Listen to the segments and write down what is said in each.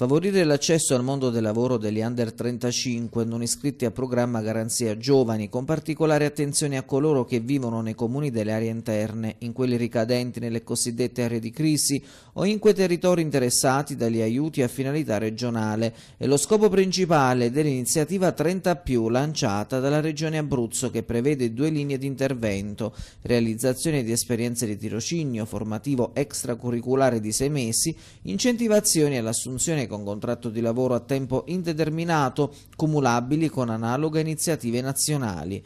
Favorire l'accesso al mondo del lavoro degli under 35 non iscritti a programma Garanzia Giovani, con particolare attenzione a coloro che vivono nei comuni delle aree interne, in quelli ricadenti nelle cosiddette aree di crisi o in quei territori interessati dagli aiuti a finalità regionale, è lo scopo principale dell'iniziativa 30 lanciata dalla Regione Abruzzo che prevede due linee di intervento, realizzazione di esperienze di tirocinio formativo extracurriculare di sei mesi, incentivazioni all'assunzione con contratto di lavoro a tempo indeterminato cumulabili con analoghe iniziative nazionali.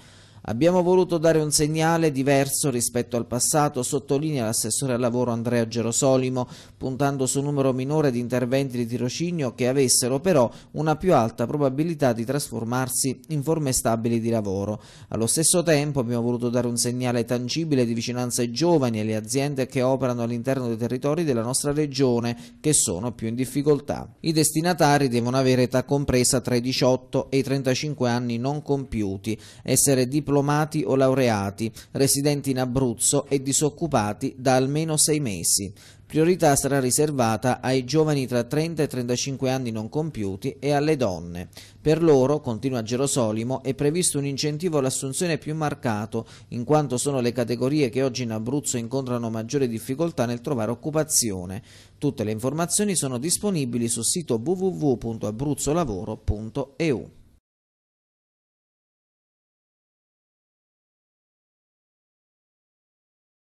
Abbiamo voluto dare un segnale diverso rispetto al passato, sottolinea l'assessore al lavoro Andrea Gerosolimo, puntando su un numero minore di interventi di tirocinio che avessero però una più alta probabilità di trasformarsi in forme stabili di lavoro. Allo stesso tempo abbiamo voluto dare un segnale tangibile di vicinanza ai giovani e alle aziende che operano all'interno dei territori della nostra regione che sono più in difficoltà. I destinatari devono avere età compresa tra i 18 e i 35 anni non compiuti, essere diplomati diplomati o laureati, residenti in Abruzzo e disoccupati da almeno sei mesi. Priorità sarà riservata ai giovani tra 30 e 35 anni non compiuti e alle donne. Per loro, continua Gerosolimo, è previsto un incentivo all'assunzione più marcato, in quanto sono le categorie che oggi in Abruzzo incontrano maggiore difficoltà nel trovare occupazione. Tutte le informazioni sono disponibili sul sito www.abruzzolavoro.eu.